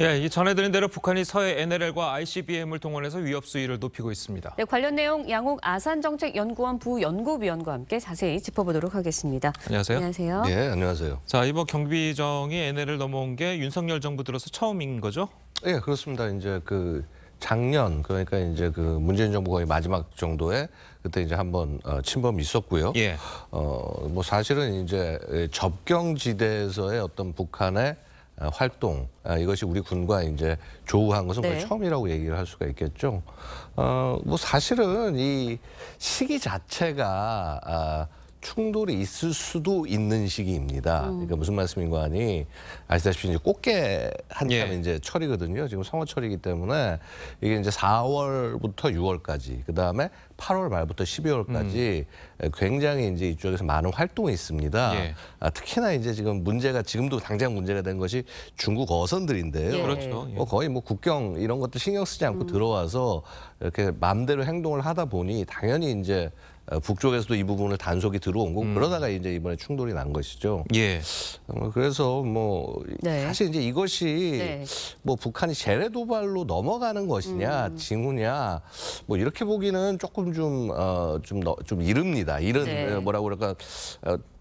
예, 이 전해드린 대로 북한이 서해 NLL과 ICBM을 동원해서 위협 수위를 높이고 있습니다. 네, 관련 내용 양옥 아산정책연구원 부연구위원과 함께 자세히 짚어보도록 하겠습니다. 안녕하세요. 안녕하세요. 네, 안녕하세요. 자, 이번 경비정이 NL을 넘어온 게 윤석열 정부 들어서 처음인 거죠? 예, 그렇습니다. 이제 그 작년 그러니까 이제 그 문재인 정부 거의 마지막 정도에 그때 이제 한번 어, 침범이 있었고요. 예. 어뭐 사실은 이제 접경지대에서의 어떤 북한의 어, 활동 어, 이것이 우리 군과 이제 조우한 것은 거의 네. 처음이라고 얘기를 할 수가 있겠죠. 어 뭐 사실은 이 시기 자체가 아, 충돌이 있을 수도 있는 시기입니다. 음. 그러니까 무슨 말씀인가 하니 아시다시피 이제 꽃게 한참 예. 이제 철이거든요. 지금 성어철이기 때문에 이게 이제 4월부터 6월까지 그다음에 8월 말부터 12월까지 음. 굉장히 이제 이쪽에서 많은 활동이 있습니다. 예. 아, 특히나 이제 지금 문제가 지금도 당장 문제가 된 것이 중국 어선들인데요. 예. 그렇죠. 예. 뭐 거의 뭐 국경 이런 것도 신경 쓰지 않고 음. 들어와서 이렇게 마음대로 행동을 하다 보니 당연히 이제 어, 북쪽에서도 이 부분을 단속이 들어온 거고 음. 그러다가 이제 이번에 충돌이 난 것이죠. 예. 어, 그래서 뭐 네. 사실 이제 이것이 네. 뭐 북한이 재래 도발로 넘어가는 것이냐 음. 징후냐 뭐 이렇게 보기는 조금 좀좀좀 어, 좀, 좀 이릅니다. 이런 네. 어, 뭐라고 그럴까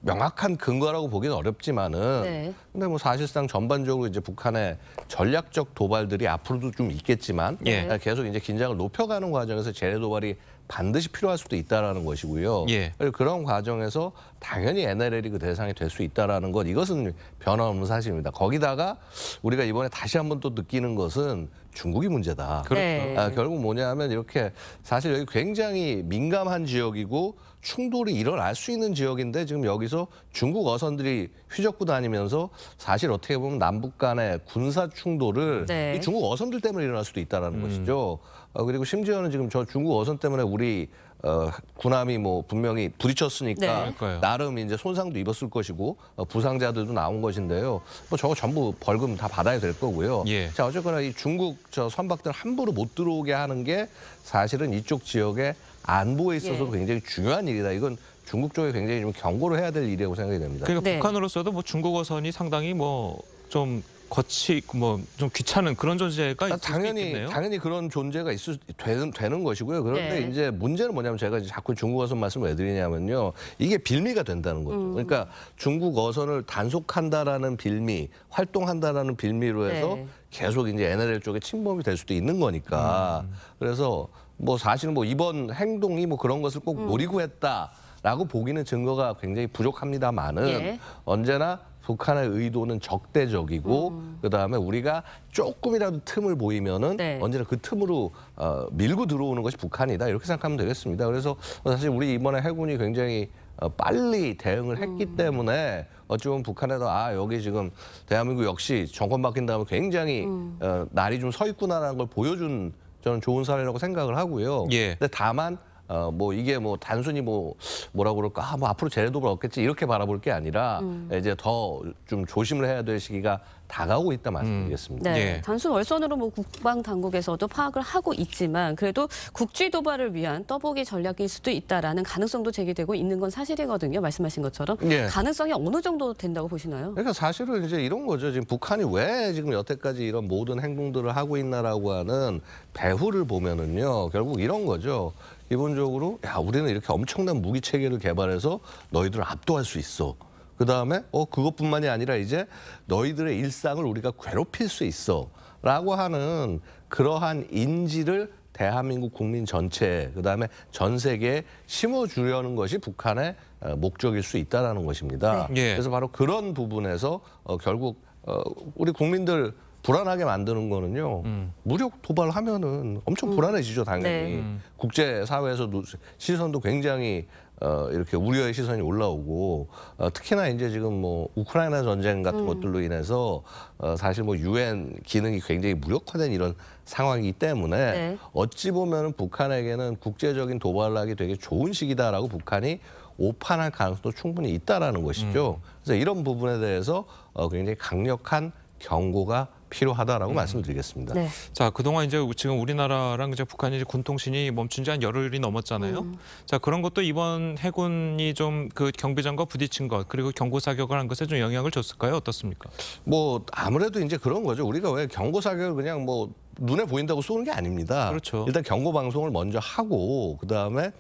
명확한 근거라고 보기는 어렵지만은 네. 근데 뭐 사실상 전반적으로 이제 북한의 전략적 도발들이 앞으로도 좀 있겠지만 예. 계속 이제 긴장을 높여가는 과정에서 재래 도발이 반드시 필요할 수도 있다라는 것이고요. 예. 그런 과정에서 당연히 n l 이그 대상이 될 수 있다라는 것 이것은 변함없는 사실입니다. 거기다가 우리가 이번에 다시 한번 또 느끼는 것은 중국이 문제다. 그렇죠. 네. 아, 결국 뭐냐면 하 이렇게 사실 여기 굉장히 민감한 지역이고 충돌이 일어날 수 있는 지역인데 지금 여기서 중국 어선들이 휘젓고 다니면서 사실 어떻게 보면 남북 간의 군사 충돌을 네. 이 중국 어선들 때문에 일어날 수도 있다라는 음. 것이죠. 아, 그리고 심지어는 지금 저 중국 어선 때문에 우리 어, 군함이 뭐 분명히 부딪혔으니까 네. 나름 이제 손상도 입었을 것이고 어, 부상자들도 나온 것인데요. 뭐 저거 전부 벌금 다 받아야 될 거고요. 예. 자 어쨌거나 이 중국 저 선박들 함부로 못 들어오게 하는 게 사실은 이쪽 지역의 안보에 있어서 예. 굉장히 중요한 일이다. 이건 중국 쪽에 굉장히 좀 경고를 해야 될 일이라고 생각이 됩니다. 그러니까 네. 북한으로서도 뭐 중국어선이 상당히 뭐좀 거치 뭐 좀 귀찮은 그런 존재가 있을 당연히, 있겠네요. 당연히 그런 존재가 있을 되는, 되는 것이고요. 그런데 네. 이제 문제는 뭐냐면 제가 자꾸 중국 어선 말씀을 왜 드리냐면요. 이게 빌미가 된다는 거죠. 음. 그러니까 중국 어선을 단속한다라는 빌미, 활동한다라는 빌미로 해서 네. 계속 이제 NLL 쪽에 침범이 될 수도 있는 거니까. 음. 그래서 뭐 사실은 뭐 이번 행동이 뭐 그런 것을 꼭 음. 노리고 했다. 라고 보기는 증거가 굉장히 부족합니다만은 예. 언제나 북한의 의도는 적대적이고 음, 음. 그다음에 우리가 조금이라도 틈을 보이면은 네. 언제나 그 틈으로 어, 밀고 들어오는 것이 북한이다 이렇게 생각하면 되겠습니다. 그래서 사실 우리 이번에 해군이 굉장히 어, 빨리 대응을 했기 음. 때문에 어쩌면 북한에도 아 여기 지금 대한민국 역시 정권 바뀐 다음에 굉장히 음. 어, 날이 좀 서 있구나라는 걸 보여준 저는 좋은 사례라고 생각을 하고요. 예. 근데 다만 어, 뭐 이게 뭐 단순히 뭐 뭐라고 그럴까 아, 뭐 앞으로 쟤네도 없겠지 이렇게 바라볼 게 아니라 음. 이제 더 좀 조심을 해야 될 시기가 다가오고 있다 음. 말씀드리겠습니다. 음. 네, 예. 단순 월선으로 뭐 국방 당국에서도 파악을 하고 있지만 그래도 국지 도발을 위한 떠보기 전략일 수도 있다라는 가능성도 제기되고 있는 건 사실이거든요. 말씀하신 것처럼 예. 가능성이 어느 정도 된다고 보시나요? 그러니까 사실은 이제 이런 거죠. 지금 북한이 왜 지금 여태까지 이런 모든 행동들을 하고 있나라고 하는 배후를 보면은요 결국 이런 거죠. 기본적으로 야 우리는 이렇게 엄청난 무기 체계를 개발해서 너희들을 압도할 수 있어. 그 다음에 어 그것뿐만이 아니라 이제 너희들의 일상을 우리가 괴롭힐 수 있어라고 하는 그러한 인지를 대한민국 국민 전체 그다음에 전 세계에 심어주려는 것이 북한의 어, 목적일 수 있다라는 것입니다. 네. 예. 그래서 바로 그런 부분에서 어, 결국 어, 우리 국민들 불안하게 만드는 거는요. 음. 무력 도발하면은 엄청 음. 불안해지죠 당연히. 네. 음. 국제 사회에서 시선도 굉장히 어, 이렇게 우려의 시선이 올라오고 어, 특히나 이제 지금 뭐 우크라이나 전쟁 같은 음. 것들로 인해서 어, 사실 뭐 유엔 기능이 굉장히 무력화된 이런 상황이기 때문에 네. 어찌 보면 북한에게는 국제적인 도발하기 되게 좋은 시기다라고 북한이 오판할 가능성도 충분히 있다라는 것이죠. 음. 그래서 이런 부분에 대해서 어, 굉장히 강력한 경고가 필요하다라고 음. 말씀드리겠습니다. 네. 자, 그동안 이제 지금 우리나라랑 이제 북한이 이제 군통신이 멈춘 지 한 열흘이 넘었잖아요. 음. 자, 그런 것도 이번 해군이 좀 그 경비전과 부딪힌 것 그리고 경고 사격을 한 것에 좀 영향을 줬을까요? 어떻습니까? 뭐 아무래도 이제 그런 거죠. 우리가 왜 경고 사격을 그냥 뭐 눈에 보인다고 쏘는 게 아닙니다. 그렇죠. 일단 경고 방송을 먼저 하고 그다음에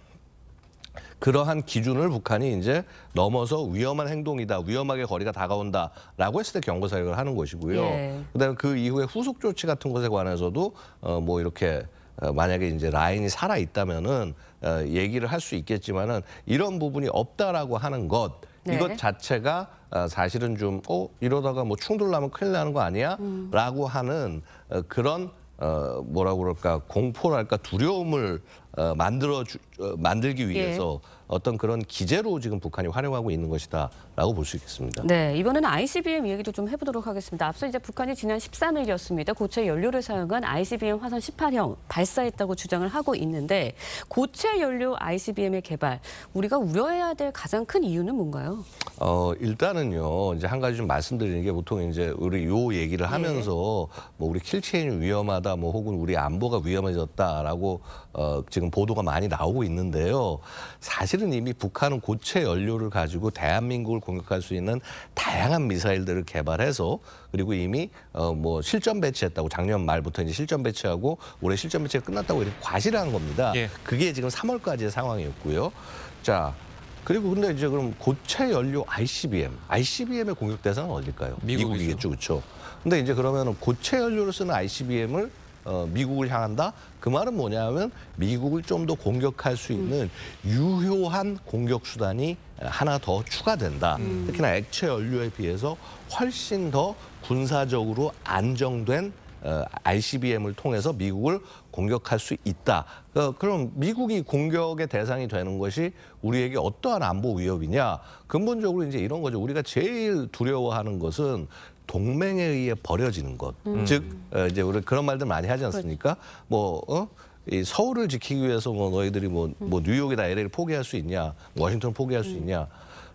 그러한 기준을 북한이 이제 넘어서 위험한 행동이다, 위험하게 거리가 다가온다라고 했을 때 경고 사격을 하는 것이고요. 예. 그다음에 그 이후에 후속 조치 같은 것에 관해서도 어뭐 이렇게 어, 만약에 이제 라인이 살아 있다면은 어 얘기를 할 수 있겠지만은 이런 부분이 없다라고 하는 것 네. 이것 자체가 어, 사실은 좀 어 이러다가 뭐 충돌 나면 큰일 나는 거 아니야라고 음. 하는 어, 그런 어 뭐라고 그럴까 공포랄까 두려움을 어 만들어 주, 어, 만들기 예. 위해서 예. 어떤 그런 기재로 지금 북한이 활용하고 있는 것이다라고 볼 수 있겠습니다. 네, 이번에는 ICBM 얘기도 좀 해보도록 하겠습니다. 앞서 이제 북한이 지난 13일이었습니다. 고체 연료를 사용한 ICBM 화산 18형 발사했다고 주장을 하고 있는데 고체 연료 ICBM의 개발 우리가 우려해야 될 가장 큰 이유는 뭔가요? 어, 일단은요. 이제 한 가지 좀 말씀드리는 게 보통 이제 우리 요 얘기를 네. 하면서 네. 뭐 우리 킬체인 위험하다 뭐 혹은 우리 안보가 위험해졌다라고 어, 지금 보도가 많이 나오고 있는 있는데요. 사실은 이미 북한은 고체 연료를 가지고 대한민국을 공격할 수 있는 다양한 미사일들을 개발해서 그리고 이미 어 뭐 실전 배치했다고 작년 말부터 이제 실전 배치하고 올해 실전 배치가 끝났다고 이렇게 과시를 한 겁니다. 예. 그게 지금 3월까지의 상황이었고요. 자, 그리고 근데 이제 그럼 고체 연료 ICBM, ICBM의 공격 대상은 어딜까요? 미국이죠. 미국이겠죠, 그렇죠? 근데 이제 그러면 고체 연료를 쓰는 ICBM을 어, 미국을 향한다? 그 말은 뭐냐면 미국을 좀 더 공격할 수 있는 유효한 공격 수단이 하나 더 추가된다. 음. 특히나 액체 연료에 비해서 훨씬 더 군사적으로 안정된 ICBM을 어, 통해서 미국을 공격할 수 있다. 어, 그럼 미국이 공격의 대상이 되는 것이 우리에게 어떠한 안보 위협이냐? 근본적으로 이제 이런 거죠. 우리가 제일 두려워하는 것은 동맹에 의해 버려지는 것. 음. 즉 어, 이제 우리 그런 말들 많이 하지 그렇죠. 않습니까? 뭐 어? 이 서울을 지키기 위해서 뭐 너희들이 뭐, 뭐 음. 뉴욕이나 LA를 포기할 수 있냐, 워싱턴 을 포기할 수 음. 있냐.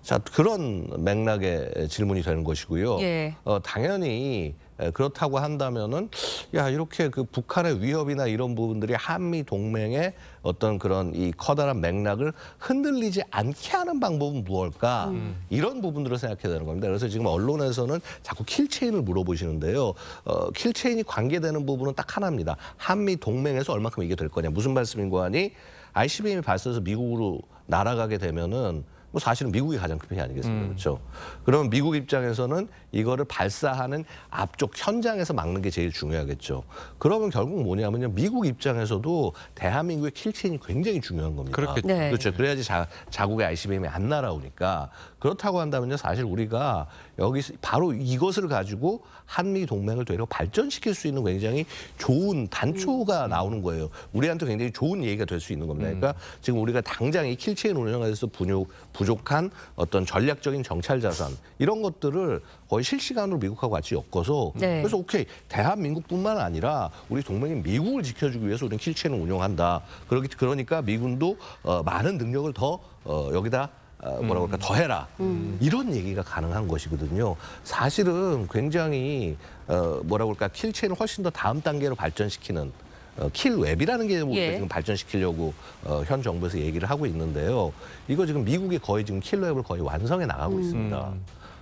자 그런 맥락의 질문이 되는 것이고요. 예. 어, 당연히 그렇다고 한다면은 야 이렇게 그 북한의 위협이나 이런 부분들이 한미 동맹의 어떤 그런 이 커다란 맥락을 흔들리지 않게 하는 방법은 무엇일까 음. 음. 이런 부분들을 생각해야 되는 겁니다. 그래서 지금 언론에서는 자꾸 킬체인을 물어보시는데요. 어, 킬체인이 관계되는 부분은 딱 하나입니다. 한미 동맹에서 얼마큼 이게 될 거냐 무슨 말씀인 거 아니? ICBM이 발사해서 미국으로 날아가게 되면은 뭐 사실은 미국이 가장 급해 아니겠습니까? 음. 그렇죠. 그러면 미국 입장에서는 이거를 발사하는 앞쪽 현장에서 막는 게 제일 중요하겠죠. 그러면 결국 뭐냐면요. 미국 입장에서도 대한민국의 킬체인이 굉장히 중요한 겁니다. 그렇겠죠. 네. 그렇죠. 그래야지 자, 자국의 ICBM이 안 날아오니까. 그렇다고 한다면요. 사실 우리가 여기서 바로 이것을 가지고 한미 동맹을 되려 발전시킬 수 있는 굉장히 좋은 단초가 음. 나오는 거예요. 우리한테 굉장히 좋은 얘기가 될 수 있는 겁니다. 음. 그러니까 지금 우리가 당장 이 킬체인 운영에서 분유, 부족한 어떤 전략적인 정찰 자산 이런 것들을 거의 실시간으로 미국하고 같이 엮어서 네. 그래서 오케이 대한민국뿐만 아니라 우리 동맹인 미국을 지켜주기 위해서 우리는 킬체인을 운영한다. 그러기 그러니까 미군도 어, 많은 능력을 더 어, 여기다 어, 뭐라고 할까 음. 더해라 음. 이런 얘기가 가능한 것이거든요. 사실은 굉장히 어, 뭐라고 할까 킬체인을 훨씬 더 다음 단계로 발전시키는 어, 킬웹이라는 게 예. 지금 발전시키려고 어, 현 정부에서 얘기를 하고 있는데요. 이거 지금 미국이 거의 지금 킬웹을 거의 완성해 나가고 음. 있습니다.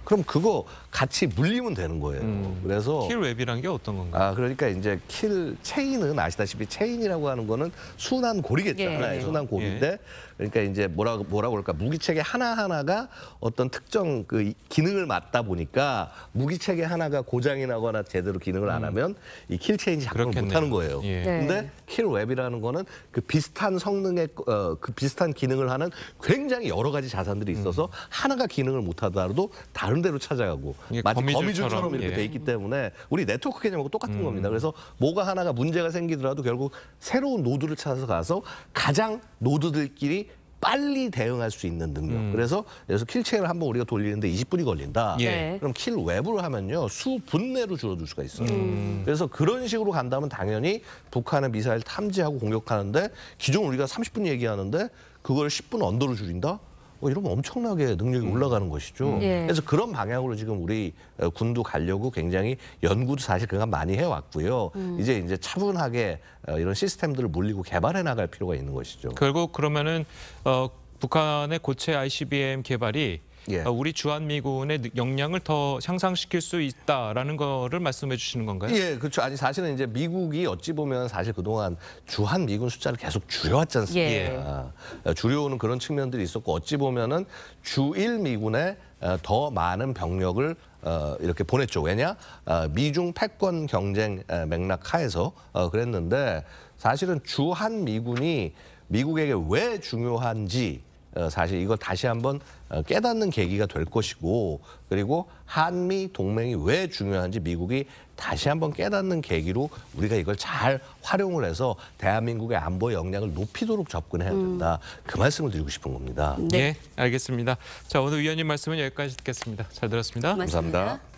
그럼 그거 같이 물리면 되는 거예요. 음. 그래서 킬 웹이란 게 어떤 건가요? 아 그러니까 이제 킬 체인은 아시다시피 체인이라고 하는 거는 순환 고리겠죠. 예. 예 하나의 예. 순환 고리인데 예. 그러니까 이제 뭐라고 뭐라고 그럴까 무기체계 하나 하나가 어떤 특정 그 기능을 맡다 보니까 무기체계 하나가 고장이 나거나 제대로 기능을 안 음. 하면 이 킬 체인이 작동을 못 하는 거예요. 예. 네. 근데 킬 웹이라는 거는 그 비슷한 성능의 어, 그 비슷한 기능을 하는 굉장히 여러 가지 자산들이 있어서 음. 하나가 기능을 못 하더라도 다른 나름대로 찾아가고 마치 거미줄처럼, 이렇게 예. 돼 있기 때문에 우리 네트워크 개념하고 똑같은 음. 겁니다. 그래서 뭐가 하나가 문제가 생기더라도 결국 새로운 노드를 찾아서 가서 가장 노드들끼리 빨리 대응할 수 있는 능력. 음. 그래서 그래서 킬체인을 한번 우리가 돌리는데 20분이 걸린다. 예. 네. 그럼 킬외부로 하면요 수 분내로 줄어들 수가 있어요. 음. 그래서 그런 식으로 간다면 당연히 북한의 미사일 탐지하고 공격하는데 기존 우리가 30분 얘기하는데 그걸 10분 언더로 줄인다. 어, 뭐 이러면 엄청나게 능력이 음. 올라가는 것이죠. 음. 예. 그래서 그런 방향으로 지금 우리 어, 군도 가려고 굉장히 연구도 사실 그간 많이 해왔고요. 음. 이제 이제 차분하게 어, 이런 시스템들을 물리고 개발해 나갈 필요가 있는 것이죠. 결국 그러면은 어, 북한의 고체 ICBM 개발이 예. 아, 우리 주한미군의 역량을 더 향상시킬 수 있다라는 거를 말씀해 주시는 건가요? 예, 그렇죠. 아니 사실은 이제 미국이 어찌 보면 사실 그동안 주한미군 숫자를 계속 줄여왔지 않습니까? 예. 아, 줄여오는 그런 측면들이 있었고 어찌 보면은 주일미군의 어, 더 많은 병력을 어, 이렇게 보냈죠. 왜냐? 어, 미중 패권 경쟁 맥락 하에서 그랬는데 사실은 주한미군이 미국에게 왜 중요한지 어, 사실 이걸 다시 한번 어, 깨닫는 계기가 될 것이고 그리고 한미 동맹이 왜 중요한지 미국이 다시 한번 깨닫는 계기로 우리가 이걸 잘 활용을 해서 대한민국의 안보 역량을 높이도록 접근해야 음. 된다. 음. 그 말씀을 드리고 싶은 겁니다. 네, 네 알겠습니다. 자 오늘 위원님 말씀은 여기까지 듣겠습니다. 잘 들었습니다. 고맙습니다. 감사합니다.